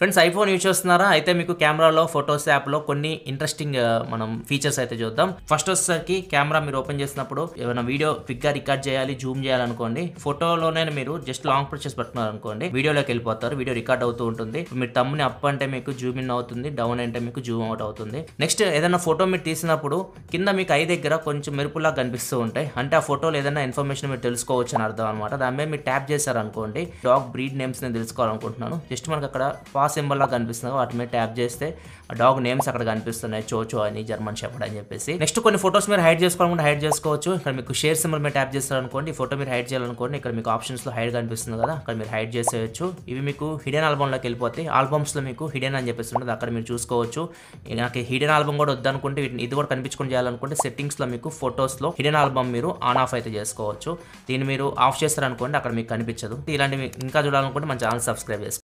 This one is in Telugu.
ఫ్రెండ్స్ ఐఫోన్ యూజ్ చేస్తున్నారా అయితే మీకు కెమెరాలో ఫొటోస్ యాప్లో కొన్ని ఇంట్రెస్టింగ్ మనం ఫీచర్స్ అయితే చూద్దాం ఫస్ట్ వచ్చేసరికి కెమెరా మీరు ఓపెన్ చేసినప్పుడు ఏమైనా వీడియో క్విక్గా రికార్డ్ చేయాలి జూమ్ చేయాలనుకోండి ఫోటోలోనే మీరు జస్ట్ లాంగ్ ప్రొసెస్ పెట్టుకున్నారు అనుకోండి వీడియోలోకి వెళ్ళిపోతారు వీడియో రికార్డ్ అవుతూ ఉంటుంది మీరు తమ్ముని అప్ అంటే మీకు జూమ్ ఇన్ అవుతుంది డౌన్ అంటే మీకు జూమ్ అవుట్ అవుతుంది నెక్స్ట్ ఏదైనా ఫోటో మీరు తీసినప్పుడు కింద మీకు ఐ దగ్గర కొంచెం మెరుపులా కనిపిస్తూ ఉంటాయి అంటే ఆ ఫోటోలో ఏదైనా ఇన్ఫర్మేషన్ మీరు తెలుసుకోవచ్చు అని అర్థం అనమాట దాని మీద మీరు ట్యాప్ చేశారనుకోండి డాగ్ బ్రీడ్ నేమ్స్ నేను తెలుసుకోవాలనుకుంటున్నాను జస్ట్ మనకు అక్కడ పాస్ సింబల్ లా కనిపిస్తుంది వాటి మీద ట్యాప్ చేస్తే ఆ డాగ్ నేమ్స్ అక్కడ కనిపిస్తున్నాయి చోచో అని జర్మన్ షెఫర్డ్ అని చెప్పేసి నెక్స్ట్ కొన్ని ఫోటోస్ మీరు హైడ్ చేసుకోవాలంటే హైడ్ చేసుకోవచ్చు ఇక్కడ మీకు షేర్ సింబల్ మీద ట్యాప్ చేస్తారనుకోండి ఫోటో మీరు హైడ్ చేయాలనుకోండి ఇక్కడ మీకు ఆప్షన్స్ లో హైడ్ కనిపిస్తుంది కదా అక్కడ మీరు హైడ్ చేసేయచ్చు ఇవి మీకు హిడెన్ వెళ్ళిపోతే ఆల్బమ్స్ ఆల్బమ్స్లో మీకు హిడెన్ అని చెప్పేసి ఉంటుంది అక్కడ మీరు చూసుకోవచ్చు నాకు హిడెన్ ఆల్బమ్ కూడా వద్దనుకుంటే ఇది కూడా కనిపించుకుని చేయాలనుకుంటే సెట్టింగ్స్ లో మీకు ఫొటోస్లో హిడెన్ ఆల్బమ్ మీరు ఆన్ ఆఫ్ అయితే చేసుకోవచ్చు దీన్ని మీరు ఆఫ్ చేస్తారనుకోండి అక్కడ మీకు కనిపించదు ఇలాంటివి ఇంకా చూడాలనుకుంటే మన ఛానల్ సబ్స్క్రైబ్ చేసుకోండి